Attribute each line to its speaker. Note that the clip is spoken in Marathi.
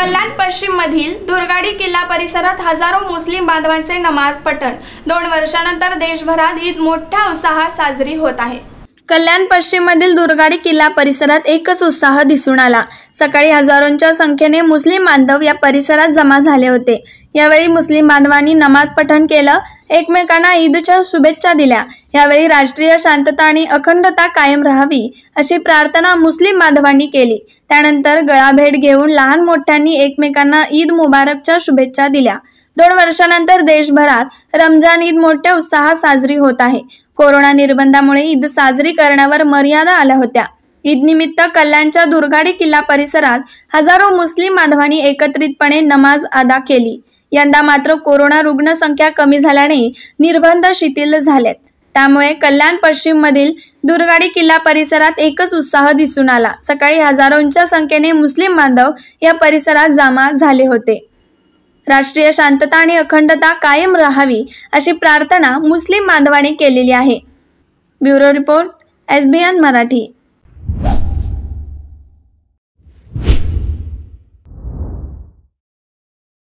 Speaker 1: कल्याण पश्चिम मधील दुर्गाडी किल्ला परिसरात हजारो मुस्लिम बांधवांचे नमाज पठण दोन वर्षानंतर देशभरात ईद मोठ्या उत्साहात साजरी होत आहे कल्याण पश्चिम मधील दुर्गाडी किल्ला परिसरात एकच उत्साह दिसून आला सकाळी हजारोंच्या संख्येने मुस्लिम बांधव या परिसरात जमा झाले होते यावेळी मुस्लिम बांधवांनी नमाज पठण केलं एकमेकांना ईदच्या शुभेच्छा दिल्या यावेळी राष्ट्रीय शांतता आणि अखंडता कायम राहावी अशी प्रार्थना मुस्लिम बांधवांनी केली त्यानंतर गळाभेट घेऊन लहान मोठ्यांनी एकमेकांना ईद मुबारकच्या शुभेच्छा दिल्या दोन वर्षानंतर देशभरात रमजान ईद मोठ्या उत्साहात साजरी होत आहे कोरोना निर्बंधामुळे ईद साजरी करण्यावर मर्यादा आल्या होत्या ईद निमित्त कल्याणच्या दुर्गाडी किल्ला परिसरात हजारो मुस्लिम बांधवांनी एकत्रितपणे नमाज अदा केली यंदा मात्र कोरोना रुग्णसंख्या कमी झाल्याने निर्बंध शिथिल झालेत त्यामुळे कल्याण पश्चिममधील दुर्गाडी किल्ला परिसरात एकच उत्साह दिसून आला सकाळी हजारोंच्या संख्येने मुस्लिम बांधव या परिसरात जमा झाले होते राष्ट्रीय शांतता आणि अखंडता कायम राहावी अशी प्रार्थना मुस्लिम बांधवाने केलेली आहे ब्युरो रिपोर्ट एस मराठी